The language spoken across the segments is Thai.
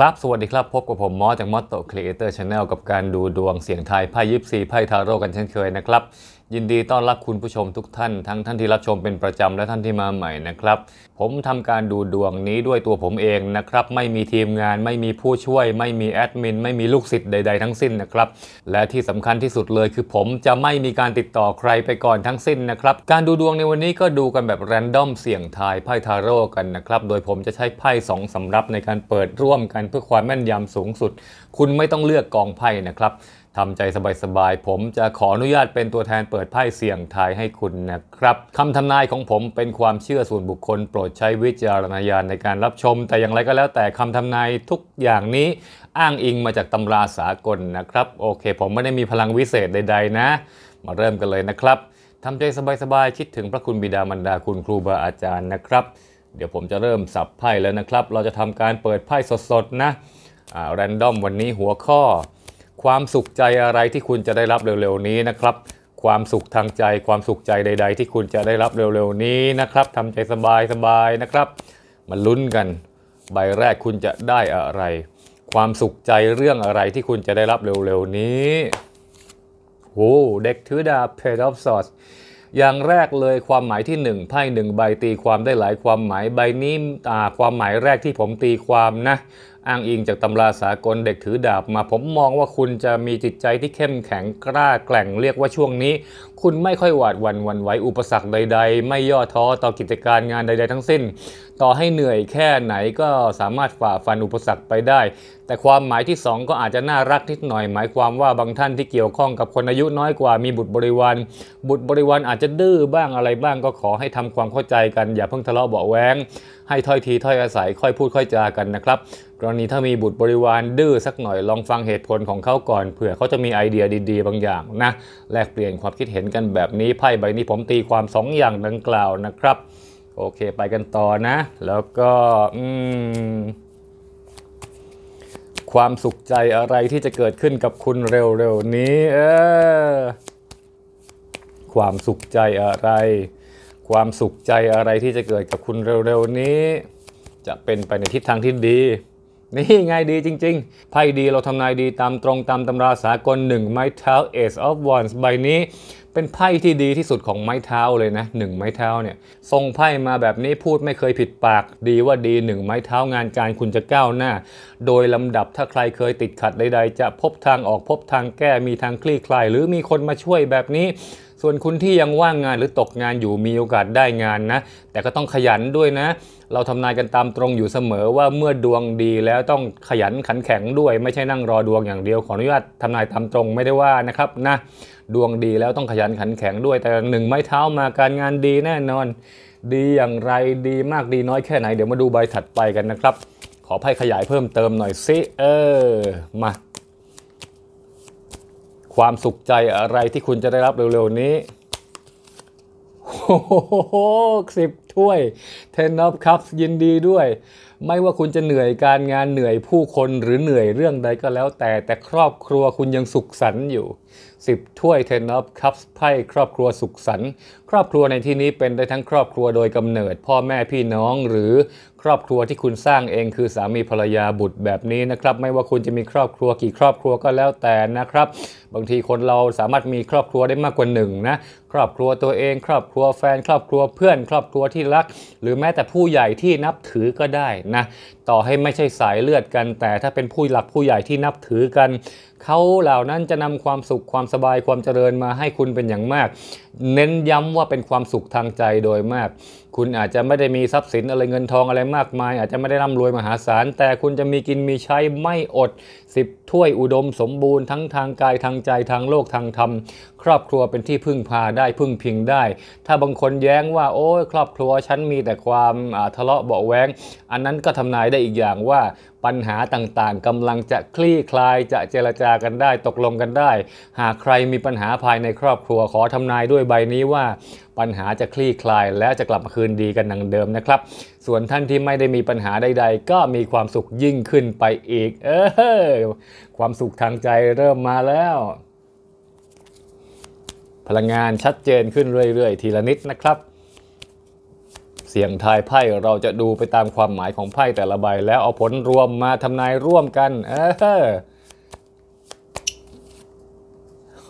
ครับ สวัสดีครับ พบกับผมมอสจากมอสโตครีเอเตอร์ชาแนลกับการดูดวงเสียงไทยไพ่ยิปซีไพ่ทาโร่กันเช่นเคยนะครับยินดีต้อนรับคุณผู้ชมทุกท่านทั้งท่านที่รับชมเป็นประจำและท่านที่มาใหม่นะครับ ผมทำการดูดวงนี้ด้วยตัวผมเองนะครับไม่มีทีมงานไม่มีผู้ช่วย ไม่มีแอดมินไม่มีลูกศิษย์ใดๆทั้งสิ้นนะครับและที่สำคัญที่สุดเลยคือผมจะไม่มีการติดต่อใครไปก่อนทั้งสิ้นนะครับ การดูดวงในวันนี้ก็ดูกันแบบแรนดอมเสี่ยงทายไพ่ทาโร่กันนะครับโดยผมจะใช้ไพ่สองสำรับในการเปิดร่วมกันเพื่อความแม่นยำสูงสุดคุณไม่ต้องเลือกกองไพ่นะครับทำใจสบายๆ ผมจะขออนุญาตเป็นตัวแทนเปิดไพ่เสี่ยงทายให้คุณนะครับคำทำนายของผมเป็นความเชื่อส่วนบุคคล โปรดใช้วิจารณญาณในการรับชม แต่อย่างไรก็แล้ว แต่คำทำนายทุกอย่างนี้อ้างอิงมาจากตำราสากลนะครับ โอเค ผมไม่ได้มีพลังวิเศษใดๆนะ มาเริ่มกันเลยนะครับทำใจสบายๆคิดถึงพระคุณบิดามารดาคุณครูบาอาจารย์นะครับ เดี๋ยวผมจะเริ่มสับไพ่แล้วนะครับ เราจะทำการเปิดไพ่สดๆนะแรนดอมวันนี้หัวข้อความสุขใจอะไรที่คุณจะได้รับเร็วๆนี้นะครับ ความสุขทางใจความสุขใจใด ๆ ที่คุณจะได้รับเร็วๆนี้นะครับทำใจสบายๆนะครับมาลุ้นกันใบแรกคุณจะได้อะไร ความสุขใจเรื่องอะไรที่คุณจะได้รับเร็วๆ นี้โหเด็กถือดาเพดอฟซอสอย่างแรกเลยความหมายที่1ไพ่หนึ่งใบตีความได้หลายความหมายใบนี้ ความหมายแรกที่ผมตีความนะอ้างอิงจากตำราสากลเด็กถือดาบมา ผมมองว่าคุณจะมีจิตใจที่เข้มแข็งกล้าแกร่งเรียกว่าช่วงนี้ คุณไม่ค่อยหวาดหวั่นวันไหวอุปสรรคใด ๆ ไม่ย่อท้อต่อกิจการงานใด ๆ ทั้งสิ้นต่อให้เหนื่อยแค่ไหนก็สามารถฝ่าฟันอุปสรรคไปได้ แต่ความหมายที่ 2 ก็อาจจะน่ารักนิดหน่อยหมายความว่าบางท่านที่เกี่ยวข้องกับคนอายุน้อยกว่ามีบุตรบริวารบุตรบริวารอาจจะดื้อบ้างอะไรบ้างก็ขอให้ทำความเข้าใจกันอย่าเพิ่งทะเลาะเบาแวงให้ถ้อยทีถ้อยอาศัยค่อยพูดค่อยจา กันนะครับกรณีถ้ามีบุตรบริวารดื้อสักหน่อยลองฟังเหตุผลของเขาก่อนเผื่อเขาจะมีไอเดียดีๆบางอย่างนะแลกเปลี่ยนความคิดเห็นกันแบบนี้ไพ่ใบนี้ผมตีความ2อย่างดังกล่าวนะครับโอเคไปกันต่อนะ แล้วก็ความสุขใจอะไรที่จะเกิดขึ้นกับคุณเร็ว ๆ นี้เออความสุขใจอะไร ความสุขใจอะไรที่จะเกิดกับคุณเร็ว ๆ นี้ จะเป็นไปในทิศทางที่ดี นี่ไงดีจริงๆ ไพ่ดีเราทำนายดีตามตรงตามตำราสากลหนึ่งไม้เท้า Ace of Wands ใบนี้เป็นไพ่ที่ดีที่สุดของไม้เท้าเลยนะหนึ่งไม้เท้าเนี่ยทรงไพ่มาแบบนี้พูดไม่เคยผิดปากดีว่าดีหนึ่งไม้เท้างานการคุณจะก้าวหน้าโดยลำดับถ้าใครเคยติดขัดใดๆจะพบทางออกพบทางแก้มีทางคลี่คลายหรือมีคนมาช่วยแบบนี้ ส่วนคุณที่ยังว่างงานหรือตกงานอยู่มีโอกาสได้งานนะ แต่ก็ต้องขยันด้วยนะ เราทำนายกันตามตรงอยู่เสมอว่าเมื่อดวงดีแล้วต้องขยันขันแข็งด้วยไม่ใช่นั่งรอดวงอย่างเดียว ขออนุญาตทำนายตามตรงไม่ได้ว่านะครับนะดวงดีแล้วต้องขยันขันแข็งด้วย แต่หนึ่ง ไม้เท้ามาการงานดีแน่นอน ดีอย่างไรดีมากดีน้อยแค่ไหนเดี๋ยวมาดูใบถัดไปกันนะครับ ขอไพ่ขยายเพิ่มเติมหน่อยสิ เออ มา ความสุขใจอะไรที่คุณจะได้รับเร็วๆนี้โอ้โหสิบถ้วย 10 of cups ยินดีด้วย ไม่ว่าคุณจะเหนื่อยการงานเหนื่อยผู้คนหรือเหนื่อยเรื่องใดก็แล้วแต่แต่ครอบครัวคุณยังสุขสันต์อยู่10 ถ้วยเทนอฟคัพไพ่ครอบครัวสุขสันต์ครอบครัวในที่นี้เป็นได้ทั้งครอบครัวโดยกำเนิด พ่อแม่พี่น้องหรือครอบครัวที่คุณสร้างเอง คือสามีภรรยาบุตรแบบนี้นะครับ ไม่ว่าคุณจะมีครอบครัวกี่ครอบครัวก็แล้วแต่นะครับ บางทีคนเราสามารถมีครอบครัวได้มากกว่าหนึ่งนะ ครอบครัวตัวเองครอบครัวแฟน ครอบครัวเพื่อนครอบครัวที่รัก หรือแม้แต่ผู้ใหญ่ที่นับถือก็ได้นะต่อให้ไม่ใช่สายเลือดกัน แต่ถ้าเป็นผู้หลักผู้ใหญ่ที่นับถือกัน เขาเหล่านั้นจะนำความสุขความสบายความเจริญมาให้คุณเป็นอย่างมากเน้นย้ำว่าเป็นความสุขทางใจโดยมาก คุณอาจจะไม่ได้มีทรัพย์สินอะไรเงินทองอะไรมากมาย อาจจะไม่ได้ร่ำรวยมหาศาล แต่คุณจะมีกินมีใช้ไม่อดสิบถ้วยอุดมสมบูรณ์ทั้งทางกายทางใจทางโลกทางธรรมครอบครัวเป็นที่พึ่งพาได้พึ่งพิงได้ ถ้าบางคนแย้งว่า โอ้ยครอบครัวฉันมีแต่ความทะเลาะเบาแวงอันนั้นก็ทำนายได้อีกอย่างว่าปัญหาต่างๆกำลังจะคลี่คลายจะเจรจากันได้ตกลงกันได้ หากใครมีปัญหาภายในครอบครัวขอทำนายด้วยใบนี้ว่าปัญหาจะคลี่คลาย และจะกลับมาคืนดีกันดังเดิมนะครับ ส่วนท่านที่ไม่ได้มีปัญหาใด ๆ ก็มีความสุขยิ่งขึ้นไปอีก เออความสุขทางใจเริ่มมาแล้ว พลังงานชัดเจนขึ้นเรื่อยๆ ทีละนิดนะครับเสี่ยงทายไพ่เราจะดูไปตามความหมายของไพ่แต่ละใบแล้วเอาผลรวมมาทำนายร่วมกัน เออ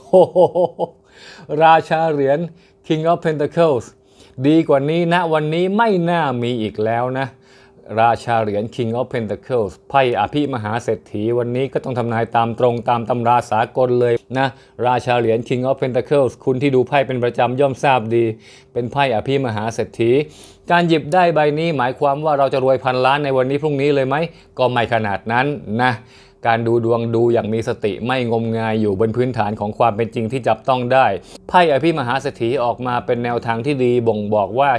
โหราชาเหรียญ King of Pentacles ดีกว่านี้นะวันนี้ไม่น่ามีอีกแล้วนะราชาเหรียญ King of Pentacles ไพ่อภิมหาเศรษฐีวันนี้ก็ต้องทำนายตามตรงตามตำราสากลเลยนะ ราชาเหรียญ King of Pentacles คุณที่ดูไพ่เป็นประจำย่อมทราบดี เป็นไพ่อภิมหาเศรษฐี การหยิบได้ใบนี้หมายความว่าเราจะรวยพันล้านในวันนี้พรุ่งนี้เลยไหม ก็ไม่ขนาดนั้นนะ การดูดวงดูอย่างมีสติไม่งมงายอยู่บนพื้นฐานของความเป็นจริงที่จับต้องได้ไพ่อภิมหาเศรษฐีออกมาเป็นแนวทางที่ดีบ่งบอกว่า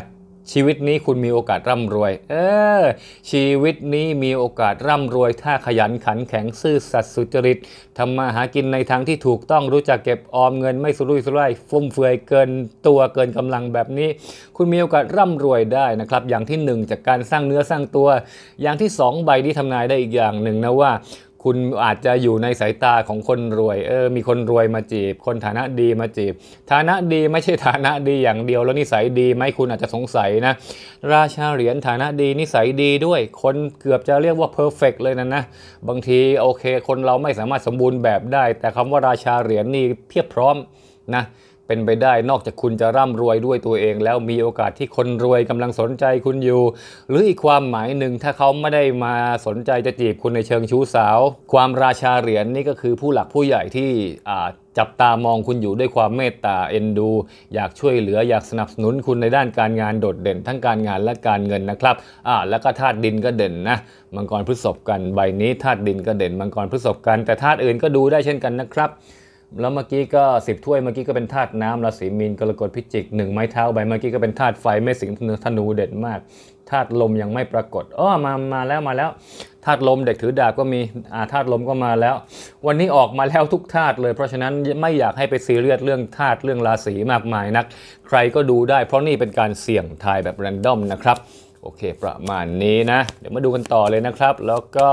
ชีวิตนี้คุณมีโอกาสร่ำรวย เออ ชีวิตนี้มีโอกาสร่ำรวย ถ้าขยันขันแข็งซื่อสัตย์สุจริตทำมาหากินในทางที่ถูกต้องรู้จักเก็บออมเงินไม่สุรุ่ยสุร่ายฟุ่มเฟือยเกิน ตัวเกินกำลังแบบนี้ คุณมีโอกาสร่ำรวยได้นะครับ อย่างที่1จากการสร้างเนื้อสร้างตัว อย่างที่2ใบที่ทำนายได้อีกอย่างหนึ่งนะว่าคุณอาจจะอยู่ในสายตาของคนรวยเออมีคนรวยมาจีบ คนฐานะดีมาจีบ ฐานะดีไม่ใช่ฐานะดีอย่างเดียวแล้วนิสัยดีไหมคุณอาจจะสงสัยนะ ราชาเหรียญฐานะดีนิสัยดีด้วย คนเกือบจะเรียกว่าเพอร์เฟกเลยนะนะ บางทีโอเค คนเราไม่สามารถสมบูรณ์แบบได้ แต่คำว่าราชาเหรียญนี่เพียบพร้อมนะเป็นไปได้นอกจากคุณจะร่ำรวยด้วยตัวเองแล้วมีโอกาสที่คนรวยกำลังสนใจคุณอยู่ หรืออีกความหมายหนึ่งถ้าเขาไม่ได้มาสนใจจะจีบคุณในเชิงชู้สาว ความราชาเหรียญนนี่ก็คือผู้หลักผู้ใหญ่ที่จับตามองคุณอยู่ด้วยความเมตตาเอ็นดู อยากช่วยเหลืออยากสนับสนุนคุณในด้านการงาน โดดเด่นทั้งการงานและการเงินนะครับอ่าแล้วก็ธาตุดินก็เด่นนะมังกรพฤษภกันใบนี้ธาตุดินก็เด่นมังกรพฤษภกัน แต่ธาตุอื่นก็ดูได้เช่นกันนะครับแล้วเมื่อกี้ก็สิบถ้วยเมื่อกี้ก็เป็นธาตุน้ำราศีมีนกรกฎพิจิกหนึ่งไม้เท้าใบเมื่อกี้ก็เป็นธาตุไฟไม่สิงธนูเด่นมากธาตุลมยังไม่ปรากฏอ้อมามาแล้วมาแล้วธาตุลมเด็กถือดาบก็มีอาธาตุลมก็มาแล้ว วันนี้ออกมาแล้วทุกธาตุเลยเพราะฉะนั้นไม่อยากให้ไปซีเรียสเรื่องธาตุเรื่องราศีมากมายนัก ใครก็ดูได้ เพราะนี่เป็นการเสี่ยงทายแบบแรนดอมนะครับโอเค ประมาณนี้นะ เดี๋ยวมาดูกันต่อเลยนะครับ แล้วก็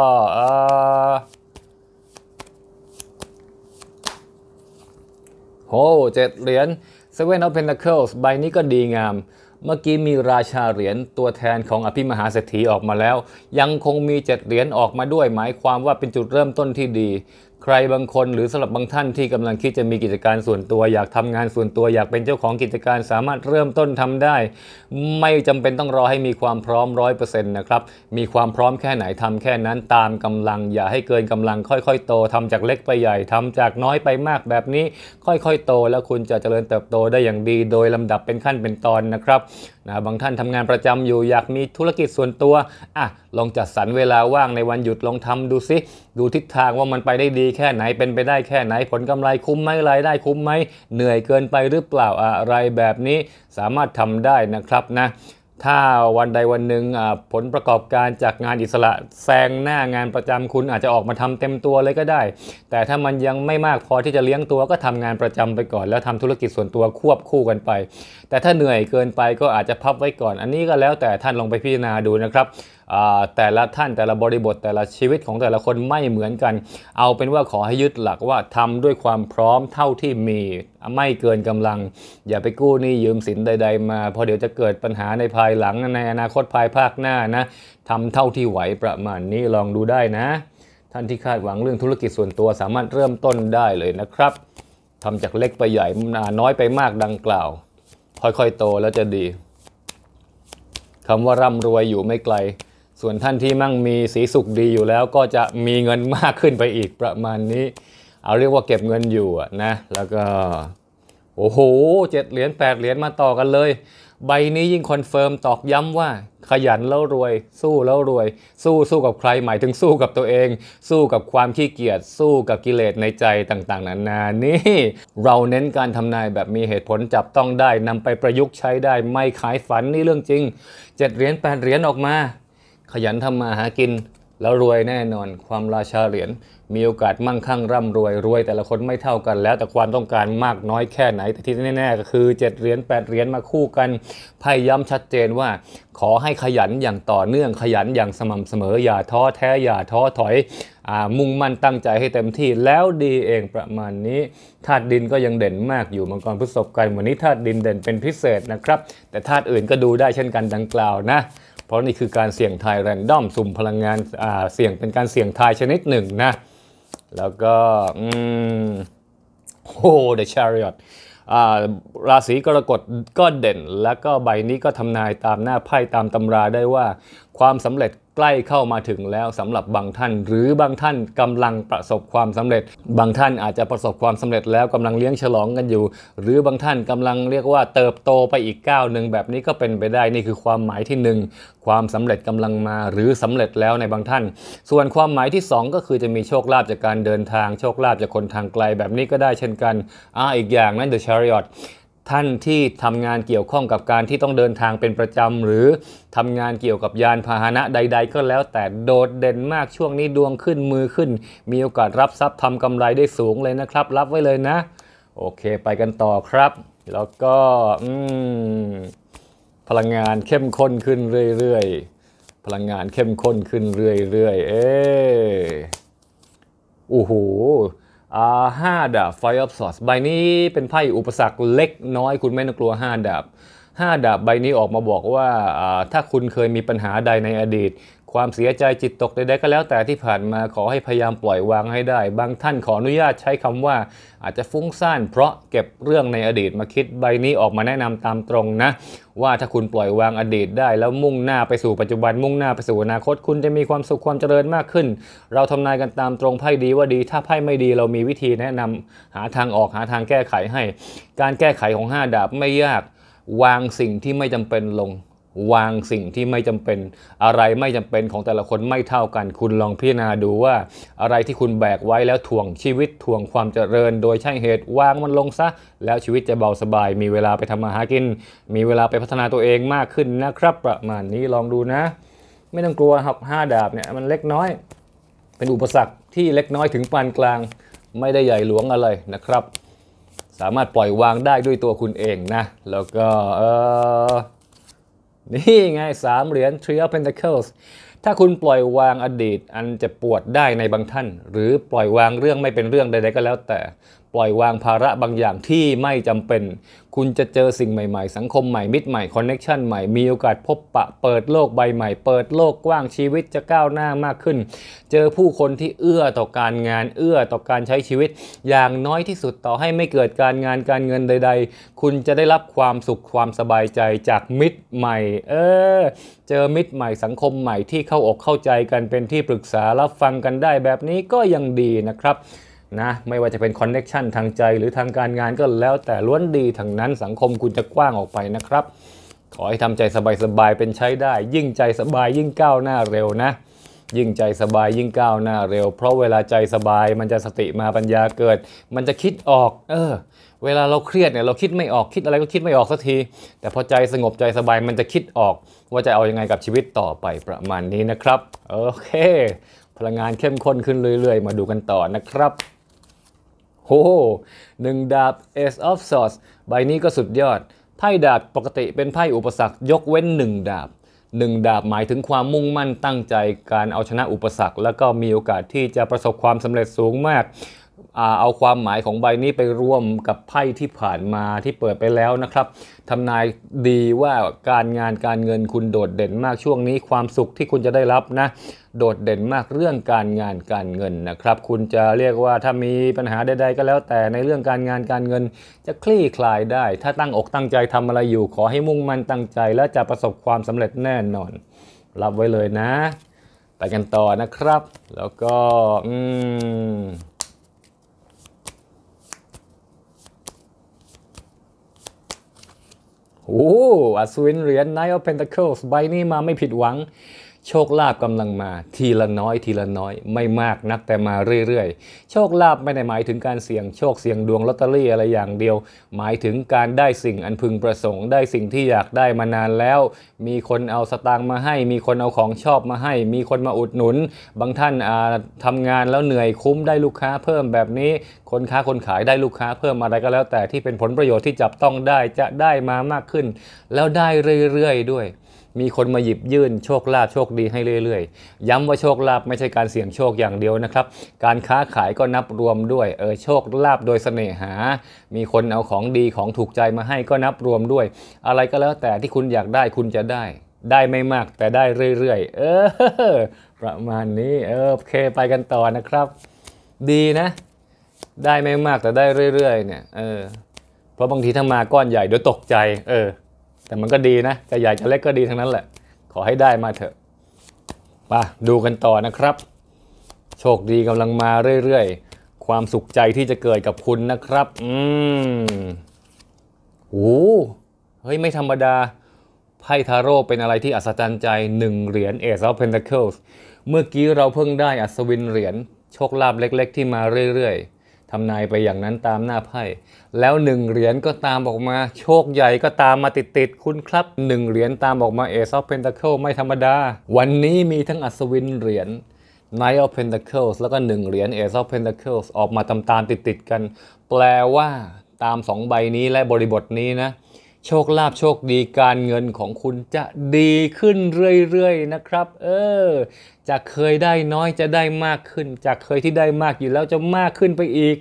โหเจ็ดเหรียญ Seven of Pentacles ใบนี้ก็ดีงาม เมื่อกี้มีราชาเหรียญตัวแทนของอภิมหาเศรษฐีออกมาแล้ว ยังคงมีเจ็ดเหรียญออกมาด้วยหมายความว่าเป็นจุดเริ่มต้นที่ดีใครบางคนหรือสำหรับบางท่านที่กำลังคิดจะมีกิจการส่วนตัวอยากทำงานส่วนตัว อยากเป็นเจ้าของกิจการสามารถเริ่มต้นทำได้ ไม่จำเป็นต้องรอให้มีความพร้อมร้อยเปอร์เซ็นต์นะครับ มีความพร้อมแค่ไหนทำแค่นั้นตามกำลัง อย่าให้เกินกำลังค่อย ๆ โตทำจากเล็กไปใหญ่ทำจากน้อยไปมากแบบนี้ค่อยๆโต แล้วคุณจะเจริญเติบโตได้อย่างดี โดยลำดับเป็นขั้นเป็นตอนนะครับนะบางท่านทำงานประจำอยู่อยากมีธุรกิจส่วนตัวอ่ะลองจัดสรรเวลาว่างในวันหยุดลองทำดูซิ ดูทิศทางว่ามันไปได้ดีแค่ไหนเป็นไปได้แค่ไหน ผลกำไรคุ้มไหมรายได้คุ้มไหม เหนื่อยเกินไปหรือเปล่าอะไรแบบนี้ สามารถทำได้นะครับนะถ้าวันใดวันหนึ่งผลประกอบการจากงานอิสระแซงหน้างานประจำคุณอาจจะออกมาทำเต็มตัวเลยก็ได้ แต่ถ้ามันยังไม่มากพอที่จะเลี้ยงตัวก็ทำงานประจำไปก่อน แล้วทำธุรกิจส่วนตัวควบคู่กันไป แต่ถ้าเหนื่อยเกินไปก็อาจจะพับไว้ก่อน อันนี้ก็แล้วแต่ท่านลองไปพิจารณาดูนะครับแต่ละท่านแต่ละบริบทแต่ละชีวิตของแต่ละคนไม่เหมือนกัน เอาเป็นว่าขอให้ยึดหลักว่า ทำด้วยความพร้อมเท่าที่มี ไม่เกินกำลัง อย่าไปกู้หนี้ยืมสินใด ๆ มาเพราะเดี๋ยวจะเกิดปัญหาในภายหลังในอนาคตภายภาคหน้านะทำเท่าที่ไหวประมาณนี้ลองดูได้นะ ท่านที่คาดหวังเรื่องธุรกิจส่วนตัวสามารถเริ่มต้นได้เลยนะครับทำจากเล็กไปใหญ่น้อยไปมากดังกล่าว ค่อยๆโตแล้วจะดีคำว่าร่ำรวยอยู่ไม่ไกลส่วนท่านที่มั่งมีสีสุขดีอยู่แล้ว ก็จะมีเงินมากขึ้นไปอีกประมาณนี้ เอาเรียกว่าเก็บเงินอยู่นะ แล้วก็ โอ้โหเจ็ดเหรียญแปดเหรียญมาต่อกันเลย ใบนี้ยิ่งคอนเฟิร์มตอกย้ำว่า ขยันแล้วรวย สู้แล้วรวย สู้สู้กับใคร หมายถึงสู้กับตัวเอง สู้กับความขี้เกียจสู้กับกิเลสในใจต่างๆ นานานี่เราเน้นการทำนายแบบมีเหตุผลจับต้องได้ นำไปประยุกต์ใช้ได้ไม่ขายฝันนี่เรื่องจริงเจ็ดเหรียญแปดเหรียญออกมาขยันทำมาหากินแล้วรวยแน่นอน ความราชาเหรียญ มีโอกาสมั่งคั่งร่ำรวยรวยแต่ละคนไม่เท่ากันแล้ว แต่ความต้องการมากน้อยแค่ไหน แต่ที่แน่ๆก็คือ7เหรียญ8เหรียญมาคู่กันไพ่ยาำชัดเจนว่า ขอให้ขยันอย่างต่อเนื่องขยันอย่างสม่ำเสมอ อย่าท้อแท้อย่าท้อถอยอมุ่งมั่นตั้งใจให้เต็มที่ แล้วดีเองประมาณนี้ธาตุดินก็ยังเด่นมากอยู่มังกรพฤษภกันวันนี้ธาตุดินเด่นเป็นพิเศษนะครับ แต่ธาตุอื่นก็ดูได้เช่นกันดังกล่าวนะพราะนี่คือการเสี่ยงทายแรนดอม สุ่มพลังงานเสี่ยงเป็นการเสี่ยงทายชนิดหนึ่งนะ แล้วก็โอ้ The Chariot ราศีกรกฎก็เด่น แล้วก็ใบนี้ก็ทำนายตามหน้าไพ่ตามตำราได้ว่าความสำเร็จใกล้เข้ามาถึงแล้วสำหรับบางท่าน หรือบางท่านกำลังประสบความสำเร็จ บางท่านอาจจะประสบความสำเร็จแล้วกำลังเลี้ยงฉลองกันอยู่ หรือบางท่านกำลังเรียกว่าเติบโตไปอีกก้าวหนึ่งแบบนี้ก็เป็นไปได้นี่คือความหมายที่ 1 ความสำเร็จกำลังมาหรือสำเร็จแล้วในบางท่าน ส่วนความหมายที่ 2 ก็คือจะมีโชคลาภจากการเดินทางโชคลาภจากคนทางไกลแบบนี้ก็ได้เช่นกันอ่าอีกอย่างนั้น The Chariot ท่านที่ทำงานเกี่ยวข้องกับการที่ต้องเดินทางเป็นประจำหรือทำงานเกี่ยวกับยานพาหนะใด ๆ ก็แล้วแต่โดดเด่นมากช่วงนี้ดวงขึ้นมือขึ้น มีโอกาสรับทรัพย์ทำกำไรได้สูงเลยนะครับ รับไว้เลยนะ โอเคไปกันต่อครับ แล้วก็พลังงานเข้มข้นขึ้นเรื่อยๆพลังงานเข้มข้นขึ้นเรื่อยๆเอ๊โอ้โหห้าดาบไฟออฟซอร o ใบนี้เป็นไพ่อุปสรรคเล็กน้อยคุณไม่ต้องกลัว5ดาบ5ดาบใบนี้ออกมาบอกว่าถ้าคุณเคยมีปัญหาใดในอดีตความเสียใจจิตตกใดๆก็แล้วแต่ที่ผ่านมาขอให้พยายามปล่อยวางให้ได้ บางท่านขออนุญาตใช้คำว่าอาจจะฟุ้งซ่านเพราะเก็บเรื่องในอดีตมาคิดใบนี้ออกมาแนะนำตามตรงนะ ว่าถ้าคุณปล่อยวางอดีตได้ แล้วมุ่งหน้าไปสู่ปัจจุบัน มุ่งหน้าไปสู่อนาคตคุณจะมีความสุขความเจริญมากขึ้น เราทำนายกันตามตรงไพ่ดีว่าดี ถ้าไพ่ไม่ดีเรามีวิธีแนะนำหาทางออกหาทางแก้ไขให้ การแก้ไขของ5ดาบไม่ยากวางสิ่งที่ไม่จำเป็นลงวางสิ่งที่ไม่จำเป็น อะไรไม่จำเป็นของแต่ละคนไม่เท่ากัน คุณลองพิจารณาดูว่า อะไรที่คุณแบกไว้แล้ว ถ่วงชีวิต ถ่วงความเจริญ โดยใช่เหตุ วางมันลงซะแล้วชีวิตจะเบาสบาย มีเวลาไปทำมาหากิน มีเวลาไปพัฒนาตัวเองมากขึ้นนะครับ ประมาณนี้ลองดูนะ ไม่ต้องกลัวหักห้าดาบเนี่ย มันเล็กน้อย เป็นอุปสรรคที่เล็กน้อยถึงปานกลางไม่ได้ใหญ่หลวงอะไรนะครับ สามารถปล่อยวางได้ด้วยตัวคุณเองนะ แล้วก็เออนี่ไงสามเหรียญ Three of Pentacles ถ้าคุณปล่อยวางอดีตอันจะปวดได้ในบางท่าน หรือปล่อยวางเรื่องไม่เป็นเรื่องใดๆก็แล้วแต่ปล่อยวางภาระบางอย่างที่ไม่จำเป็น คุณจะเจอสิ่งใหม่ๆ สังคมใหม่ มิตรใหม่ คอนเน็กชันใหม่ มีโอกาสพบปะเปิดโลกใบใหม่ เปิดโลกกว้างชีวิตจะก้าวหน้ามากขึ้น เจอผู้คนที่เอื้อต่อการงานเอื้อต่อการใช้ชีวิต อย่างน้อยที่สุดต่อให้ไม่เกิดการงานการเงินใด ๆ คุณจะได้รับความสุขความสบายใจจากมิตรใหม่ เออ เจอมิตรใหม่สังคมใหม่ที่เข้าอกเข้าใจกันเป็นที่ปรึกษารับฟังกันได้แบบนี้ก็ยังดีนะครับนะไม่ว่าจะเป็นคอนเน็ชันทางใจหรือทางการงานก็แล้วแต่ล้วนดีทั้งนั้นสังคมคุณจะกว้างออกไปนะครับ ขอให้ทำใจสบายๆเป็นใช้ได้ ยิ่งใจสบายยิ่งก้าวหน้าเร็วนะ ยิ่งใจสบายยิ่งก้าวหน้าเร็วเพราะเวลาใจสบายมันจะสติมาปัญญาเกิด มันจะคิดออก เออเวลาเราเครียดเนี่ยเราคิดไม่ออกคิดอะไรก็คิดไม่ออกสักที แต่พอใจสงบใจสบายมันจะคิดออก ว่าจะเอาอยัางไงกับชีวิตต่อไปประมาณนี้นะครับโอเค พลังงานเข้มข้นขึ้นเรื่อยๆ มาดูกันต่อนะครับโอ้หนึ่งดาบ Ace of Swords ใบนี้ก็สุดยอด ไพ่ดาบปกติเป็นไพ่อุปสรรคยกเว้นหนึ่งดาบ หนึ่งดาบหมายถึงความมุ่งมั่นตั้งใจการเอาชนะอุปสรรค แล้วก็มีโอกาสที่จะประสบความสำเร็จสูงมากเอาความหมายของใบนี้ไปร่วมกับไพ่ที่ผ่านมาที่เปิดไปแล้วนะครับทำนายดีว่าการงานการเงินคุณโดดเด่นมากช่วงนี้ความสุขที่คุณจะได้รับนะ โดดเด่นมากเรื่องการงานการเงินนะครับ คุณจะเรียกว่าถ้ามีปัญหาใดๆก็แล้ว แต่ในเรื่องการงานการเงินจะคลี่คลายได้ ถ้าตั้งอกตั้งใจทำอะไรอยู่ ขอให้มุ่งมั่นตั้งใจ และจะประสบความสำเร็จแน่นอน รับไว้เลยนะไปกันต่อนะครับ แล้วก็ อืมโอ้อัศวินเหรียญ Knight of Pentacles ใบนี้มาไม่ผิดหวังโชคลาภกำลังมาทีละน้อย ทีละน้อย ไม่มากนักแต่มาเรื่อยๆโชคลาภไม่ได้หมายถึงการเสี่ยงโชคเสี่ยงดวงลอตเตอรี่อะไรอย่างเดียว หมายถึงการได้สิ่งอันพึงประสงค์ได้สิ่งที่อยากได้มานานแล้ว มีคนเอาสตางค์มาให้ มีคนเอาของชอบมาให้ มีคนมาอุดหนุนบางท่านทำงานแล้วเหนื่อยคุ้มได้ลูกค้าเพิ่ม แบบนี้คนค้าคนขายได้ลูกค้าเพิ่มอะไรก็แล้ว แต่ที่เป็นผลประโยชน์ที่จับต้องได้จะได้มามากขึ้น แล้วได้เรื่อยๆด้วยมีคนมาหยิบยื่นโชคลาภโชคดีให้เรื่อยๆ ย้ำว่าโชคลาภไม่ใช่การเสี่ยงโชคอย่างเดียวนะครับ การค้าขายก็นับรวมด้วย เออโชคลาภโดยสเสน่หา มีคนเอาของดีของถูกใจมาให้ก็นับรวมด้วย อะไรก็แล้วแต่ที่คุณอยากได้คุณจะได้ ได้ไม่มากแต่ได้เรื่อยๆ เออ ประมาณนี้เออโอเค ไปกันต่อนะครับ ดีนะ ได้ไม่มากแต่ได้เรื่อยๆ เนี่ย เออ เพราะบางทีถ้ามาก้อนใหญ่เดี๋ยวตกใจ เออแต่มันก็ดีนะ จะใหญ่ จะเล็กก็ดีทั้งนั้นแหละ ขอให้ได้มาเถอะปาดูกันต่อนะครับ โชคดีกำลังมาเรื่อย ๆ ความสุขใจที่จะเกิดกับคุณนะครับ อืมโอ้เฮ้ย ไม่ธรรมดา ไพ่ทาโร่เป็นอะไรที่อัศจรรย์ใจหนึ่งเหรียญเอซอฟเพนทาเคิลส์เมื่อกี้เราเพิ่งได้อัศวินเหรียญ โชคลาภเล็ก ๆ ที่มาเรื่อย ๆทำนายไปอย่างนั้นตามหน้าไพ่แล้วหนึ่งเหรียญก็ตามออกมา โชคใหญ่ก็ตามมาติด ๆ คุณครับหนึ่งเหรียญตามออกมาเอซอฟเพนตาเคิลไม่ธรรมดา วันนี้มีทั้งอัศวินเหรียญไน i ออ t of p e ต t a c l e แล้วก็หนึ่งเหรียญเอซอฟเพนตาเคิลออกมาตามมติด ๆ กัน แปลว่าตามสองใบนี้และบริบทนี้นะโชคลาภโชคดีการเงินของคุณจะดีขึ้นเรื่อยๆนะครับ เออ จะเคยได้น้อยจะได้มากขึ้น จากเคยที่ได้มากอยู่แล้วจะมากขึ้นไปอีก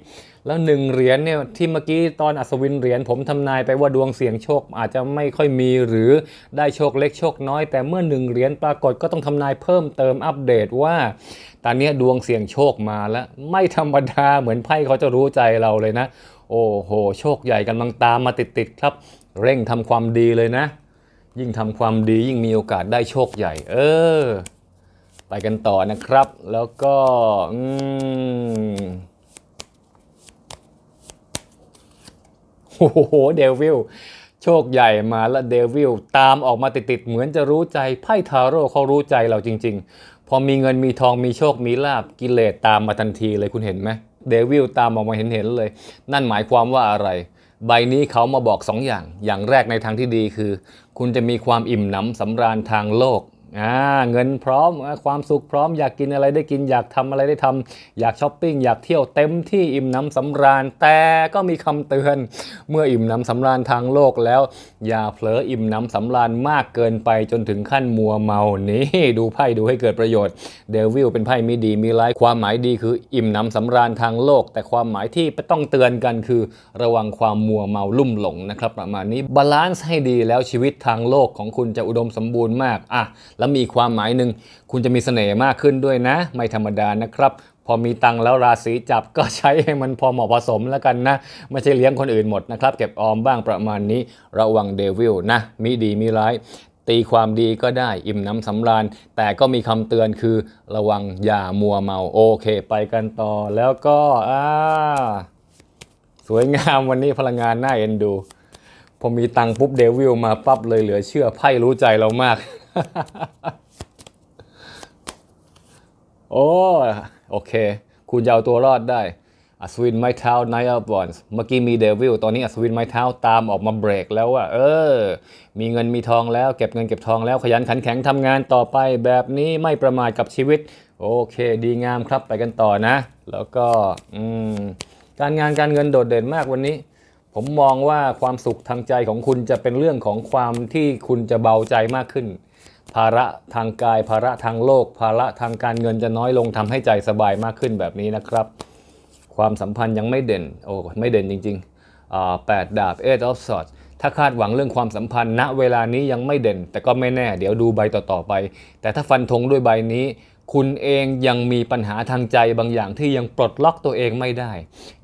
แล้วหนึ่งเหรียญเนี่ยที่เมื่อกี้ตอนอัศวินเหรียญผมทำนายไปว่าดวงเสี่ยงโชคอาจจะไม่ค่อยมีหรือได้โชคเล็กโชคน้อย แต่เมื่อหนึ่งเหรียญปรากฏก็ต้องทำนายเพิ่มเติมอัปเดตว่าตอนนี้ดวงเสี่ยงโชคมาแล้วไม่ธรรมดาเหมือนไพ่เขาจะรู้ใจเราเลยนะ โอ้โห โชคใหญ่กันลังตามมาติดๆครับเร่งทำความดีเลยนะ ยิ่งทำความดียิ่งมีโอกาสได้โชคใหญ่ เออไปกันต่อนะครับแล้วก็อืโอ้โหเดวิลโชคใหญ่มาและเดวิลตามออกมาติดๆเหมือนจะรู้ใจไพ่ทาโร่เขารู้ใจเราจริง ๆ พอมีเงินมีทองมีโชคมีลาบกิเลสตามมาทันทีเลยคุณเห็นไหมเดวิลตามออกมาเห็นๆเลย นั่นหมายความว่าอะไรใบนี้เขามาบอก2ออย่าง อย่างแรกในทางที่ดีคือ คุณจะมีความอิ่มหนำสำราญทางโลกเงินพร้อมความสุขพร้อมอยากกินอะไรได้กินอยากทำอะไรได้ทำอยากช้อปปิ้ง อยากเที่ยวเต็มที่อิ่มน้ำสำราญ แต่ก็มีคำเตือน เมื่ออิ่มน้ำสำราญทางโลกแล้ว อย่าเผลออิ่มน้ำสำราญมากเกินไปจนถึงขั้นมัวเมานี่ดูไพ่ดูให้เกิดประโยชน์เดวิลเป็นไพ่มีดีมีร้ายความหมายดีคืออิ่มน้ำสำราญทางโลก แต่ความหมายที่ต้องเตือนกันคือระวังความมัวเมาลุ่มหลงนะครับ ประมาณนี้บาลานซ์ให้ดีแล้วชีวิตทางโลกของคุณจะอุดมสมบูรณ์มากอ่ะแล้วมีความหมายหนึ่งคุณจะมีเสน่ห์มากขึ้นด้วยนะ ไม่ธรรมดานะครับ พอมีตังแล้วราศีจับก็ใช้ให้มันพอเหมาะผสมแล้วกันนะ ไม่ใช่เลี้ยงคนอื่นหมดนะครับ เก็บออมบ้างประมาณนี้ระวังเดวิลนะ มีดีมีร้าย ตีความดีก็ได้อิ่มน้ำสำราญ แต่ก็มีคำเตือนคือระวังอย่ามัวเมา โอเค ไปกันต่อแล้วก็ อ่าสวยงามวันนี้พลังงานน่าเอ็นดูพอมีตังปุ๊บเดวิลมาปั๊บเลยเหลือเชื่อไพ่รู้ใจเรามากโอ้ โอเค คุณจะเอาตัวรอดได้อัศวินไม้เท้าไนอัลบอนส์เมื่อกี้มีเดวิลตอนนี้อัศวินไม้เท้าตามออกมาเบรกแล้วว่าเออ มีเงินมีทองแล้วเก็บเงินเก็บทอง แล้วขยันขันแข็งทำงานต่อไป แบบนี้ไม่ประมาทกับชีวิต โอเค ดีงามครับไปกันต่อนะ แล้วก็การงานการเงินโดดเด่นมากวันนี้ ผมมองว่าความสุขทางใจของคุณจะเป็นเรื่องของความที่คุณจะเบาใจมากขึ้นภาระทางกาย ภาระทางโลก ภาระทางการเงินจะน้อยลงทำให้ใจสบายมากขึ้นแบบนี้นะครับ ความสัมพันธ์ยังไม่เด่น โอ้ ไม่เด่นจริงๆแปดดาบเอ็ดออฟสอดถ้าคาดหวังเรื่องความสัมพันธ์ ณเวลานี้ยังไม่เด่น แต่ก็ไม่แน่เดี๋ยวดูใบต่อๆไป แต่ถ้าฟันธงด้วยใบนี้คุณเองยังมีปัญหาทางใจบางอย่างที่ยังปลดล็อกตัวเองไม่ได้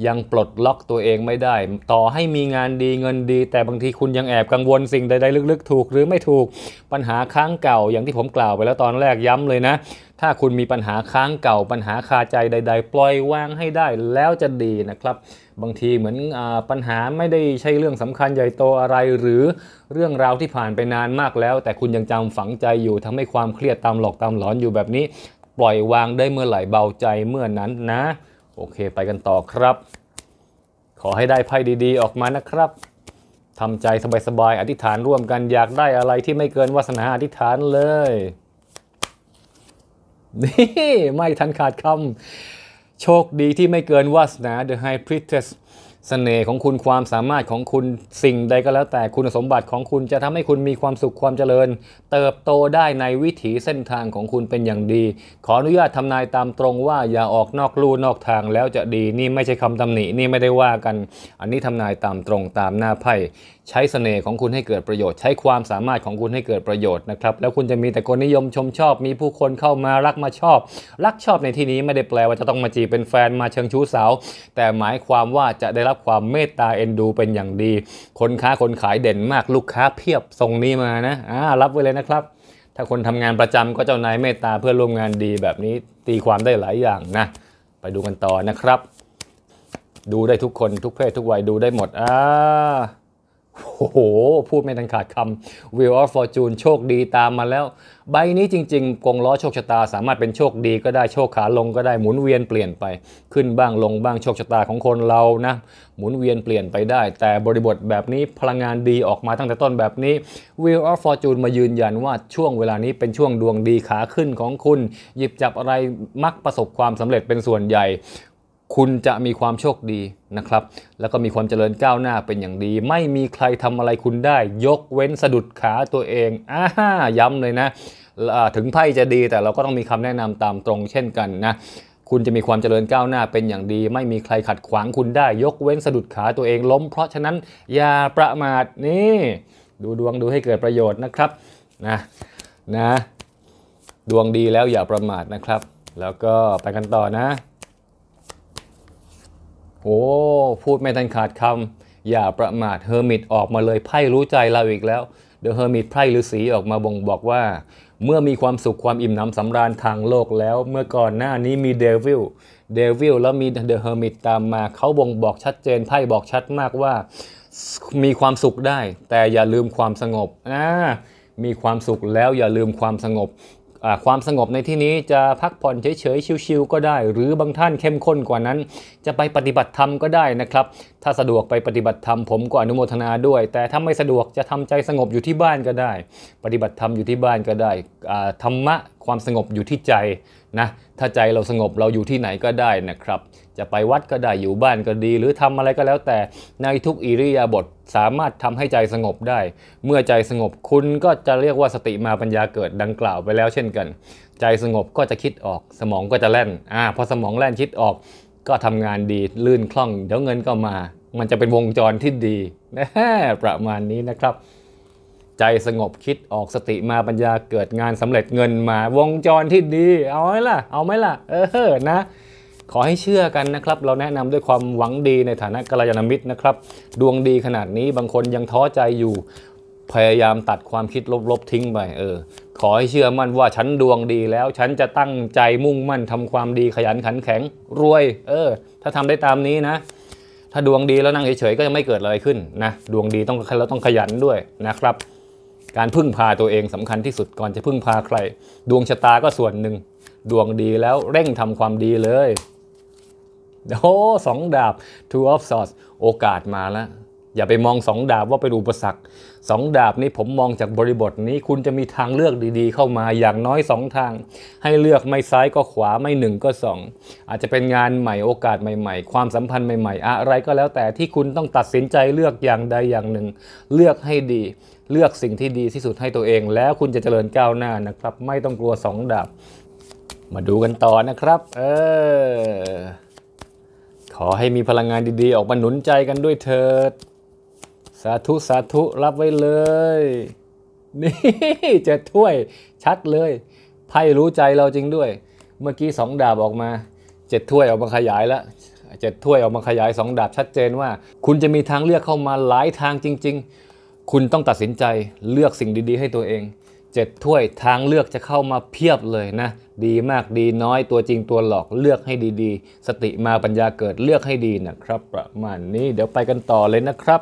ยังปลดล็อกตัวเองไม่ได้ ต่อให้มีงานดีเงินดี แต่บางทีคุณยังแอบกังวลสิ่งใดๆลึกๆ ถูกหรือไม่ถูก ปัญหาค้างเก่าอย่างที่ผมกล่าวไปแล้วตอนแรกย้ำเลยนะถ้าคุณมีปัญหาค้างเก่าปัญหาคาใจใด ๆ ปล่อยวางให้ได้แล้วจะดีนะครับ บางทีเหมือนอปัญหาไม่ได้ใช่เรื่องสำคัญใหญ่โตอะไร หรือเรื่องราวที่ผ่านไปนานมากแล้ว แต่คุณยังจำฝังใจอยู่ทำให้ความเครียดตามหลอกตามหลอนอยู่แบบนี้ ปล่อยวางได้เมื่อไหร่เบาใจเมื่อนั้นนะ โอเคไปกันต่อครับ ขอให้ได้ไพ่ดีๆ ออกมานะครับทำใจสบายๆอธิษฐานร่วมกันอยากได้อะไรที่ไม่เกินวาสนาอธิษฐานเลยนี่ไม่ทันขาดคำ โชคดีที่ไม่เกินวาสนา The High Priestess สน่ห์ของคุณความสามารถของคุณสิ่งใดก็แล้วแต่คุณสมบัติของคุณจะทำให้คุณมีความสุขความเจริญ เติบโตได้ในวิถีเส้นทางของคุณเป็นอย่างดี ขออนุญาตทำนายตามตรงว่าอย่าออกนอกลู่นอกทางแล้วจะดีนี่ไม่ใช่คำตำหนิ นี่ไม่ได้ว่ากันอันนี้ทำนายตามตรงตามหน้าไพ่ใช้สเสน่ห์ของคุณให้เกิดประโยชน์ ใช้ความสามารถของคุณให้เกิดประโยชน์นะครับ แล้วคุณจะมีแต่คนนิยมชมชอบ มีผู้คนเข้ามารักมาชอบ รักชอบในที่นี้ไม่ได้แปลว่าจะต้องมาจีเป็นแฟนมาเชิงชู้สาวแต่หมายความว่าจะได้รับความเมตตาเอ็นดู เป็นอย่างดีคนค้าคนขายเด่นมากลูกค้าเพียบทรงนี้มานะอ่ารับไว้เลยนะครับ ถ้าคนทำงานประจำก็เจ้านายเมตตาเพื่อร่วมงานดี แบบนี้ตีความได้หลายอย่างนะ ไปดูกันต่อนะครับ ดูได้ทุกคนทุกเพศทุกวัยดูได้หมดอ่าโอ้โห พูดไม่ทันขาดคำ Wheel of Fortune โชคดีตามมาแล้ว ใบนี้จริงๆกงล้อโชคชะตาสามารถเป็นโชคดีก็ได้โชคขาลงก็ได้หมุนเวียนเปลี่ยนไป ขึ้นบ้างลงบ้างโชคชะตาของคนเรานะหมุนเวียนเปลี่ยนไปได้ แต่บริบทแบบนี้พลังงานดีออกมาตั้งแต่ต้นแบบนี้ Wheel of Fortune มายืนยันว่าช่วงเวลานี้เป็นช่วงดวงดีขาขึ้นของคุณ หยิบจับอะไรมักประสบความสำเร็จเป็นส่วนใหญ่ คุณจะมีความโชคดีนะครับ แล้วก็มีความเจริญก้าวหน้าเป็นอย่างดี ไม่มีใครทำอะไรคุณได้ ยกเว้นสะดุดขาตัวเองอ้าฮ่า ย้ำเลยนะ ถึงไพ่จะดีแต่เราก็ต้องมีคำแนะนำตามตรงเช่นกันนะ คุณจะมีความเจริญก้าวหน้าเป็นอย่างดี ไม่มีใครขัดขวางคุณได้ ยกเว้นสะดุดขาตัวเองล้ม เพราะฉะนั้น อย่าประมาทนี่ ดูดวงดูให้เกิดประโยชน์นะครับ นะ นะ ดวงดีแล้วอย่าประมาทนะครับ แล้วก็ไปกันต่อนะโอ้พูดไม่ทันขาดคำ อย่าประมาทเฮอร์มิตออกมาเลยไพ่รู้ใจเราอีกแล้ว เดอะเฮอร์มิตไพ่ฤาษีออกมาบ่งบอกว่าเมื่อมีความสุขความอิ่มหนำสำราญทางโลกแล้วเมื่อก่อนหน้านี้มีเดวิลเดวิลแล้วมีเดอะเฮอร์มิตตามมาเขาบ่งบอกชัดเจนไพ่บอกชัดมากว่ามีความสุขได้ แต่อย่าลืมความสงบอ่ามีความสุขแล้วอย่าลืมความสงบความสงบในที่นี้จะพักผ่อนเฉยๆชิวๆก็ได้ หรือบางท่านเข้มข้นกว่านั้น จะไปปฏิบัติธรรมก็ได้นะครับ ถ้าสะดวกไปปฏิบัติธรรมผมก็อนุโมทนาด้วย แต่ถ้าไม่สะดวกจะทำใจสงบอยู่ที่บ้านก็ได้ ปฏิบัติธรรมอยู่ที่บ้านก็ได้ธรรมะความสงบอยู่ที่ใจ นะ ถ้าใจเราสงบเราอยู่ที่ไหนก็ได้นะครับจะไปวัดก็ได้อยู่บ้านก็ดี หรือทำอะไรก็แล้ว แต่ในทุกอิริยาบถสามารถทำให้ใจสงบได้ เมื่อใจสงบคุณก็จะเรียกว่าสติมาปัญญาเกิดดังกล่าวไปแล้วเช่นกัน ใจสงบก็จะคิดออกสมองก็จะแล่น อ่าพอสมองแล่นคิดออก ก็ทำงานดีลื่นคล่องเดี๋ยวเงินก็มา มันจะเป็นวงจรที่ดีนะประมาณนี้นะครับ ใจสงบคิดออกสติมาปัญญาเกิดงานสำเร็จเงินมา วงจรที่ดีเอาไหมล่ะเอาไหมล่ะเออนะขอให้เชื่อกันนะครับ เราแนะนำด้วยความหวังดีในฐานะกัลยาณมิตรนะครับ ดวงดีขนาดนี้ บางคนยังท้อใจอยู่ พยายามตัดความคิดลบๆทิ้งไป เออ ขอให้เชื่อมั่นว่า ฉันดวงดีแล้ว ฉันจะตั้งใจมุ่งมั่นทำความดีขยันขันแข็ง รวย เออ ถ้าทำได้ตามนี้นะ ถ้าดวงดีแล้วนั่งเฉยๆก็จะไม่เกิดอะไรขึ้นนะ ดวงดีต้องเราต้องขยันด้วยนะครับ การพึ่งพาตัวเองสำคัญที่สุดก่อนจะพึ่งพาใคร ดวงชะตาก็ส่วนหนึ่ง ดวงดีแล้วเร่งทำความดีเลยโอ้สองดาบ two of swords โอกาสมาแล้วอย่าไปมองสองดาบว่าไปดูประสักสองดาบนี้ผมมองจากบริบทนี้คุณจะมีทางเลือกดีๆ เข้ามาอย่างน้อยสองทาง ให้เลือกไม่ซ้ายก็ขวาไม่หนึ่งก็สองอาจจะเป็นงานใหม่โอกาสใหม่ๆ ความสัมพันธ์ใหม่ ๆ อะไรก็แล้วแต่ที่คุณต้องตัดสินใจเลือกอย่างใดอย่างหนึ่ง เลือกให้ดี เลือกสิ่งที่ดีที่สุดให้ตัวเอง แล้วคุณจะเจริญก้าวหน้านะครับ ไม่ต้องกลัวสองดาบ มาดูกันต่อนะครับ เออขอให้มีพลังงานดีๆ ออกมาหนุนใจกันด้วยเถิด สาธุสาธุรับไว้เลย นี่จะถ้วยชัดเลย ไพ่รู้ใจเราจริงด้วย เมื่อกี้สองดาบออกมาเจ็ดถ้วยออกมาขยายแล้วเจ็ดถ้วยออกมาขยายสองดาบชัดเจนว่า คุณจะมีทางเลือกเข้ามาหลายทางจริงๆ คุณต้องตัดสินใจเลือกสิ่งดีๆ ให้ตัวเอง7ถ้วยทางเลือกจะเข้ามาเพียบเลยนะ ดีมากดีน้อยตัวจริงตัวหลอกเลือกให้ดี ๆ สติมาปัญญาเกิดเลือกให้ดีนะครับ ประมาณนี้ เดี๋ยวไปกันต่อเลยนะครับ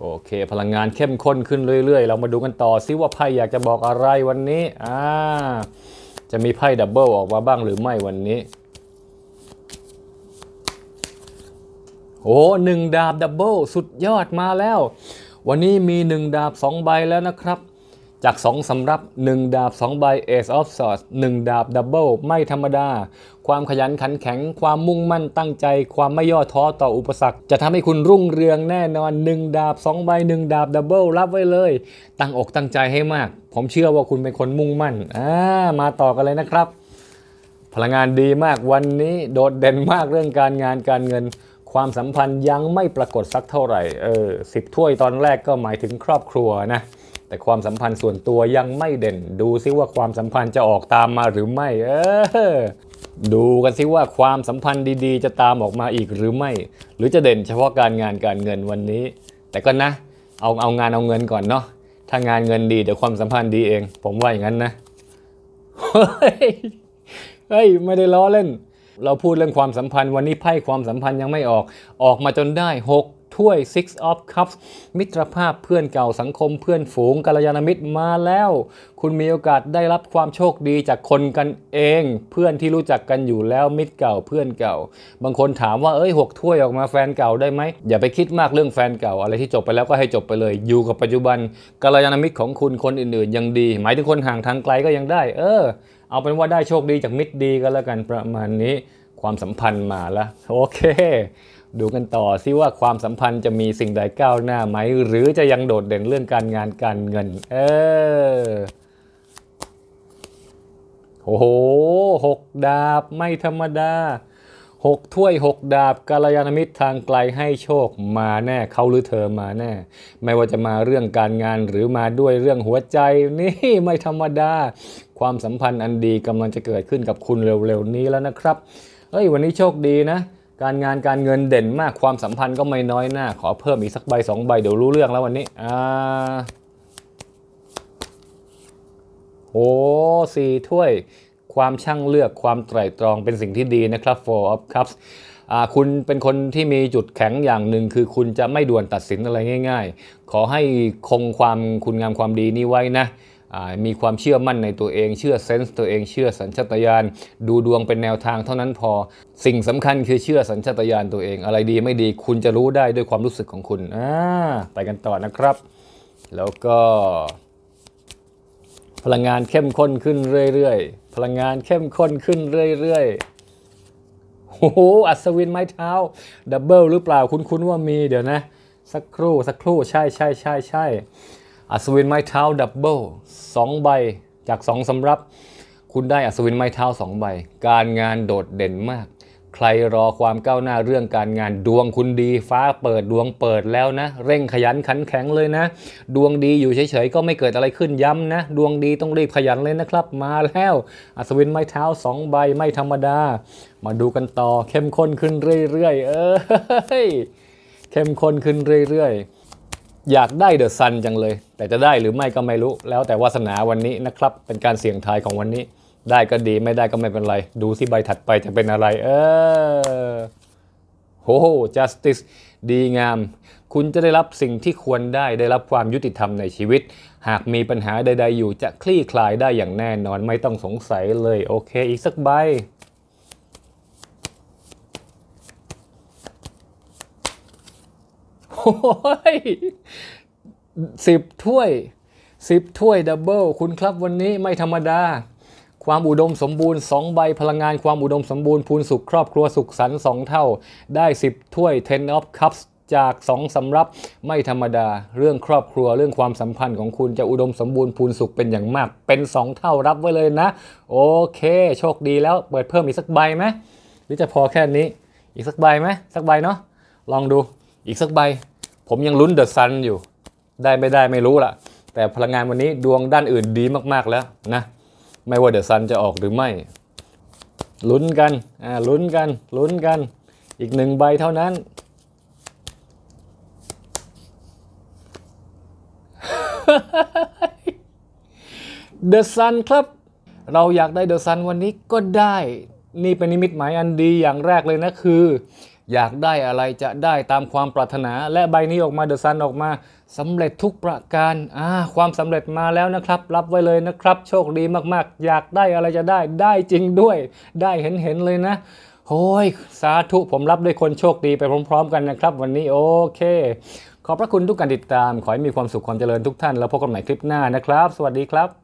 โอเคพลังงานเข้มข้นขึ้นเรื่อยๆ เรามาดูกันต่อ ซิว่าไพ่อยากจะบอกอะไรวันนี้อ่าจะมีไพ่ดับเบิลออกมาบ้างหรือไม่วันนี้โอ้หนึ่งดาบดับเบิลสุดยอดมาแล้ว วันนี้มีหนึ่งดาบสองใบแล้วนะครับจาก 2 สำรับ 1 ดาบ2ใบ Ace of Swords 1ดาบดับเบิลไม่ธรรมดา ความขยันขันแข็ง ความมุ่งมั่นตั้งใจความไม่ย่อท้อต่ออุปสรรค จะทำให้คุณรุ่งเรืองแน่นอน 1 ดาบ2ใบ1ดาบดับเบิลรับไว้เลย ตั้งอกตั้งใจให้มาก ผมเชื่อว่าคุณเป็นคนมุ่งมั่นอ่ามาต่อกันเลยนะครับ พลังงานดีมากวันนี้โดดเด่นมากเรื่องการงานการเงิน ความสัมพันธ์ยังไม่ปรากฏสักเท่าไหร่เออสิบถ้วยตอนแรกก็หมายถึงครอบครัวนะแต่ความสัมพันธ์ส่วนตัวยังไม่เด่น ดูซิว่าความสัมพันธ์จะออกตามมาหรือไม่ เออดูกันซิว่าความสัมพันธ์ดีๆ จะตามออกมาอีกหรือไม่ หรือจะเด่นเฉพาะการงานการเงินวันนี้ แต่ก็นะเอาเอางานเอาเงินก่อนเนาะถ้างานเงินดีเดี๋ยวความสัมพันธ์ดีเอง ผมว่าอย่างนั้นนะเฮ้ยไม่ได้ล้อเล่น เราพูดเรื่องความสัมพันธ์วันนี้ไพ่ความสัมพันธ์ยังไม่ออก ออกมาจนได้6ถ้วย Six of Cups มิตรภาพเพื่อนเก่าสังคมเพื่อนฝูงกัลยาณมิตรมาแล้ว คุณมีโอกาสได้รับความโชคดีจากคนกันเอง เพื่อนที่รู้จักกันอยู่แล้วมิตรเก่าเพื่อนเก่า บางคนถามว่าเอ้ยหกถ้วยออกมาแฟนเก่าได้ไหมอย่าไปคิดมากเรื่องแฟนเก่า อะไรที่จบไปแล้วก็ให้จบไปเลยอยู่กับปัจจุบันกัลยาณมิตรของคุณคนอื่นๆยังดี หมายถึงคนห่างทางไกลก็ยังได้ เออเอาเป็นว่าได้โชคดีจากมิตรดีก็แล้วกันประมาณนี้ ความสัมพันธ์มาละโอเคดูกันต่อซิว่าความสัมพันธ์จะมีสิ่งใดก้าวหน้าไหม หรือจะยังโดดเด่นเรื่องการงานการเงิน เออโอ้โหหกดาบไม่ธรรมดาหกถ้วยหกดาบกาลยานมิตรทางไกลให้โชคมาแน่เขาหรือเธอมาแน่ ไม่ว่าจะมาเรื่องการงานหรือมาด้วยเรื่องหัวใจ นี่ไม่ธรรมดาความสัมพันธ์อันดีกำลังจะเกิดขึ้นกับคุณเร็วๆนี้แล้วนะครับเอ้ย วันนี้โชคดีนะการงานการเงินเด่นมาก ความสัมพันธ์ก็ไม่น้อยหน้าขอเพิ่มอีกสักใบสองใบเดี๋ยวรู้เรื่องแล้ววันนี้อ่าโอ้สี่ถ้วย ความช่างเลือกความไตร่ตรองเป็นสิ่งที่ดีนะครับ Four of Cups คุณเป็นคนที่มีจุดแข็งอย่างหนึ่งคือคุณจะไม่ด่วนตัดสินอะไรง่าย ๆ ขอให้คงความคุณงามความดีนี้ไว้นะมีความเชื่อมั่นในตัวเอง เชื่อเซนส์ตัวเองเชื่อสัญชตาตญาณดูดวงเป็นแนวทางเท่านั้นพอ สิ่งสำคัญคือเชื่อสัญชตาตญาณตัวเอง อะไรดีไม่ดี คุณจะรู้ได้ด้วยความรู้สึกของคุณอ่าไปกันต่อนะครับ แล้วก็ พลังงานเข้มข้นขึ้นเรื่อยๆพลังงานเข้มข้นขึ้นเรื่อยๆโอ้โหอัศวินไม้เท้าดับเบิลหรือเปล่าคุ้นๆว่ามีเดี๋ยวนะสักครู่สักครู่ใช่ใช่ใช่ใช่ใชอัศวินไม้เท้าดับเบิลสองใบจากสองสำรับ คุณได้อัศวินไม้เท้าสองใบ การงานโดดเด่นมาก ใครรอความก้าวหน้าเรื่องการงานดวงคุณดีฟ้าเปิดดวงเปิดแล้วนะ เร่งขยันขันแข็งเลยนะ ดวงดีอยู่เฉยๆก็ไม่เกิดอะไรขึ้นย้ำนะ ดวงดีต้องรีบขยันเลยนะครับ มาแล้วอัศวินไม้เท้าสองใบไม่ธรรมดา มาดูกันต่อเข้มข้นขึ้นเรื่อยๆเออเข้มข้นขึ้นเรื่อยๆอยากได้เดอะซันจังเลย แต่จะได้หรือไม่ก็ไม่รู้แล้วแต่วาสนาวันนี้นะครับ เป็นการเสี่ยงทายของวันนี้ ได้ก็ดีไม่ได้ก็ไม่เป็นไร ดูสิใบถัดไปจะเป็นอะไร เออโห justice ดีงาม คุณจะได้รับสิ่งที่ควรได้ได้รับความยุติธรรมในชีวิต หากมีปัญหาใดๆอยู่ จะคลี่คลายได้อย่างแน่นอนไม่ต้องสงสัยเลยโอเค อีกสักใบยสิบถ้วยสิบถ้วยดับเบิลคุณครับวันนี้ไม่ธรรมดา ความอุดมสมบูรณ์2ใบพลังงานความอุดมสมบูรณ์พูนสุขครอบครัวสุขสันต์งเท่าได้ 10 ถ้วย10 of cups จาก 2สำรับไม่ธรรมดาเรื่องครอบครัวเรื่องความสัมพันธ์ของคุณจะอุดมสมบูรณ์พูนสุขเป็นอย่างมากเป็น 2 เท่ารับไว้เลยนะโอเค โชคดีแล้วเปิดเพิ่มอีกสักใบไหมหรือจะพอแค่นี้อีกสักใบไหมสักใบเนาะลองดูอีกสักใบผมยังลุ้นเดอะซันอยู่ ได้ไม่ได้ไม่รู้ล่ะ แต่พลังงานวันนี้ดวงด้านอื่นดีมากๆแล้วนะ ไม่ว่าเดอะซันจะออกหรือไม่ ลุ้นกัน อ่า ลุ้นกัน ลุ้นกัน อีกหนึ่งใบเท่านั้น เดอะซันครับ เราอยากได้เดอะซันวันนี้ก็ได้ นี่เป็นนิมิตหมายอันดีอย่างแรกเลยนะคืออยากได้อะไรจะได้ตามความปรารถนา และใบนี้ออกมาเดอะซันออกมาสำเร็จทุกประการอ่าความสำเร็จมาแล้วนะครับ รับไว้เลยนะครับ โชคดีมากๆ อยากได้อะไรจะได้ได้จริงด้วยได้เห็น ๆ เลยนะโอ้ยสาธุผมรับด้วยคนโชคดีไปพร้อมๆกันนะครับวันนี้โอเค ขอบพระคุณทุกการติดตามขอให้มีความสุขความเจริญทุกท่านแล้วพบกันใหม่คลิปหน้านะครับ สวัสดีครับ